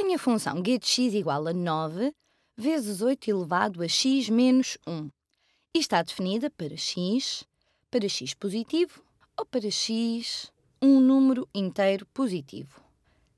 Tenho a função get x igual a 9 vezes 8 elevado a x menos 1 e está definida para x, para x positivo ou para x um número inteiro positivo.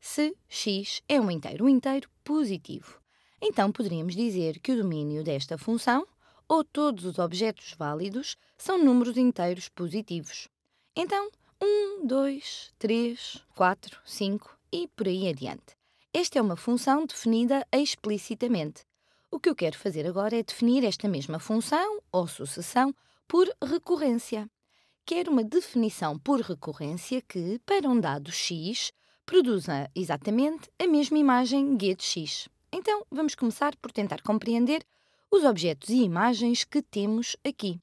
Se x é um inteiro inteiro positivo, então poderíamos dizer que o domínio desta função ou todos os objetos válidos são números inteiros positivos. Então, 1, 2, 3, 4, 5 e por aí adiante. Esta é uma função definida explicitamente. O que eu quero fazer agora é definir esta mesma função ou sucessão por recorrência. Quero uma definição por recorrência que, para um dado x, produza exatamente a mesma imagem x. Então, vamos começar por tentar compreender os objetos e imagens que temos aqui.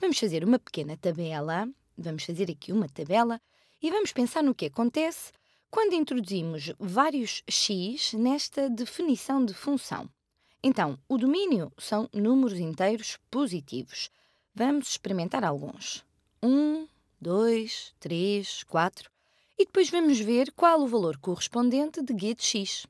Vamos fazer uma pequena tabela, vamos fazer aqui uma tabela e vamos pensar no que acontece quando introduzimos vários x nesta definição de função. Então, o domínio são números inteiros positivos. Vamos experimentar alguns. 1, 2, 3, 4. E depois vamos ver qual o valor correspondente de g de x.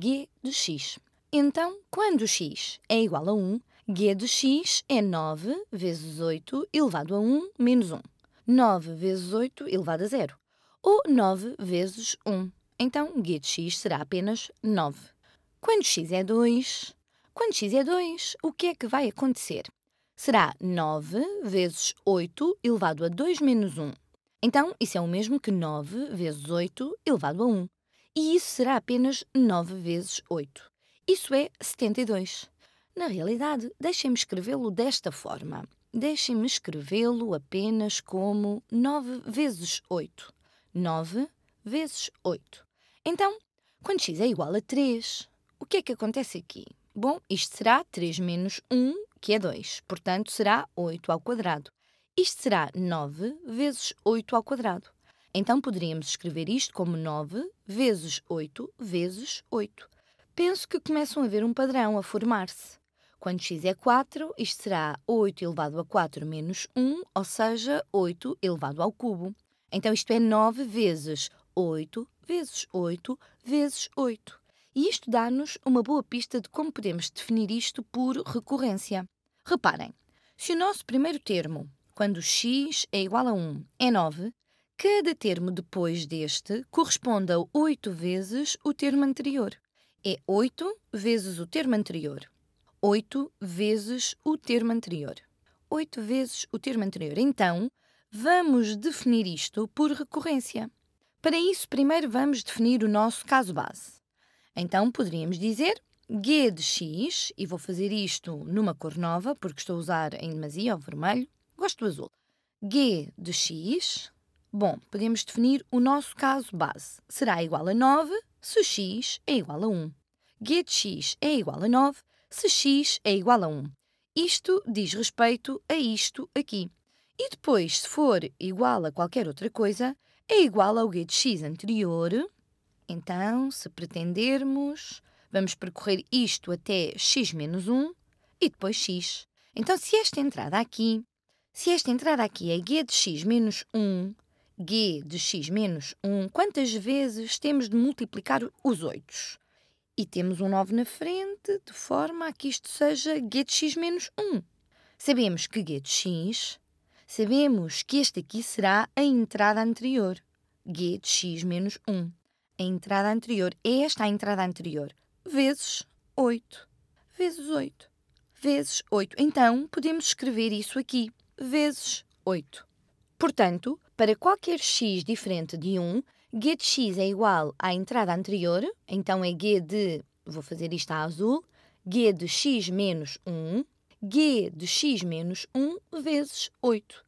g de x. Então, quando x é igual a 1, g de x é 9 vezes 8 elevado a 1 menos 1. 9 vezes 8 elevado a 0 ou 9 vezes 1. Então, g de x será apenas 9. Quando x é 2, quando x é 2, o que é que vai acontecer? Será 9 vezes 8 elevado a 2 menos 1. Então, isso é o mesmo que 9 vezes 8 elevado a 1. E isso será apenas 9 vezes 8. Isso é 72. Na realidade, deixem-me escrevê-lo desta forma. Deixem-me escrevê-lo apenas como 9 vezes 8. 9 vezes 8. Então, quando x é igual a 3, o que é que acontece aqui? Bom, isto será 3 menos 1, que é 2. Portanto, será 8 ao quadrado. Isto será 9 vezes 8 ao quadrado. Então, poderíamos escrever isto como 9 vezes 8 vezes 8. Penso que começam a ver um padrão a formar-se. Quando x é 4, isto será 8 elevado a 4 menos 1, ou seja, 8 elevado ao cubo. Então isto é 9 vezes 8 vezes 8 vezes 8. E isto dá-nos uma boa pista de como podemos definir isto por recorrência. Reparem, se o nosso primeiro termo, quando x é igual a 1, é 9, cada termo depois deste corresponde a 8 vezes o termo anterior. É 8 vezes o termo anterior. 8 vezes o termo anterior. 8 vezes o termo anterior. Então, Vamos definir isto por recorrência. Para isso, primeiro vamos definir o nosso caso base. Então, poderíamos dizer G de X, e vou fazer isto numa cor nova, porque estou a usar em demasia o vermelho, gosto do azul. G de X, bom, podemos definir o nosso caso base. Será igual a 9 se X é igual a 1. G de X é igual a 9 se X é igual a 1. Isto diz respeito a isto aqui. E depois, se for igual a qualquer outra coisa, é igual ao guia de x anterior. Então, se pretendermos, vamos percorrer isto até x menos 1 e depois x. Então, se esta entrada aqui, se esta entrada aqui é g de x menos 1, g de x menos 1, quantas vezes temos de multiplicar os 8? E temos um 9 na frente, de forma a que isto seja g de x menos 1. Sabemos que g de x Sabemos que este aqui será a entrada anterior, g de x menos 1. A entrada anterior é esta a entrada anterior, vezes 8. Vezes 8. Vezes 8. Então, podemos escrever isso aqui, vezes 8. Portanto, para qualquer x diferente de 1, g de x é igual à entrada anterior, então é g de, vou fazer isto a azul, g de x menos 1, g de x menos 1 vezes 8,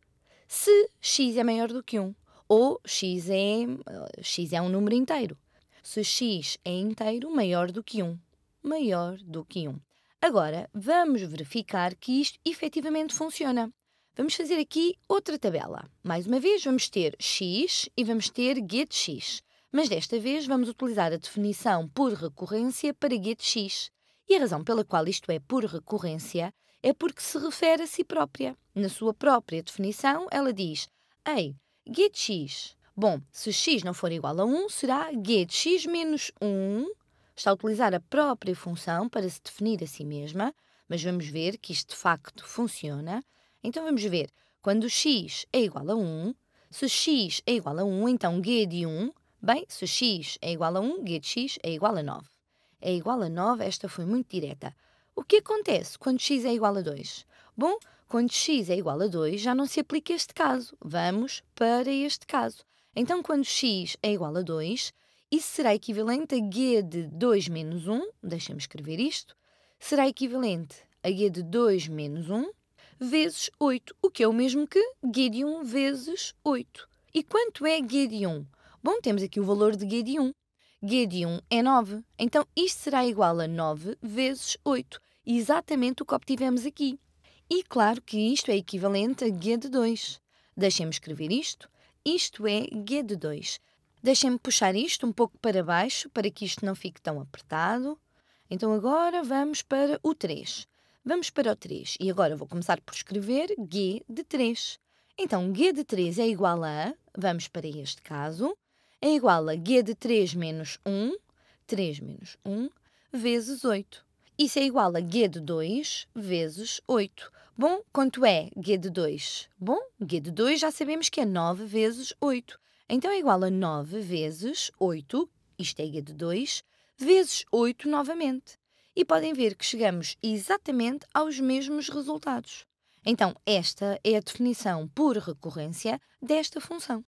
se x é maior do que 1, ou x é, eh, x é um número inteiro. Se x é inteiro, maior do que 1. Maior do que 1. Agora, vamos verificar que isto efetivamente funciona. Vamos fazer aqui outra tabela. Mais uma vez, vamos ter x e vamos ter g de x. Mas desta vez vamos utilizar a definição por recorrência para g de x. E a razão pela qual isto é por recorrência é porque se refere a si própria. Na sua própria definição, ela diz: Ei, get x. Bom, se x não for igual a 1, será get x menos 1. Está a utilizar a própria função para se definir a si mesma, mas vamos ver que isto de facto funciona. Então vamos ver. Quando x é igual a 1, se x é igual a 1, então g de 1. Bem, se x é igual a 1, g de x é igual a 9. É igual a 9, esta foi muito direta. O que acontece quando x é igual a 2? Bom, quando x é igual a 2, já não se aplica este caso. Vamos para este caso. Então, quando x é igual a 2, isso será equivalente a g de 2 menos 1, deixem me escrever isto, será equivalente a g de 2 menos 1 vezes 8, o que é o mesmo que g de 1 vezes 8. E quanto é g de 1? Bom, temos aqui o valor de g de 1. G de 1 é 9. Então isto será igual a 9 vezes 8, exatamente o que obtivemos aqui. E claro que isto é equivalente a G de 2. Deixem-me escrever isto. Isto é G de 2. Deixem-me puxar isto um pouco para baixo, para que isto não fique tão apertado. Então agora vamos para o 3. Vamos para o 3. E agora vou começar por escrever G de 3. Então, G de 3 é igual a, vamos para este caso, é igual a g de 3 menos 1, 3 menos 1, vezes 8. Isso é igual a g de 2 vezes 8. Bom, quanto é g de 2? Bom, g de 2 já sabemos que é 9 vezes 8. Então é igual a 9 vezes 8, isto é g de 2, vezes 8 novamente. E podem ver que chegamos exatamente aos mesmos resultados. Então, esta é a definição por recorrência desta função.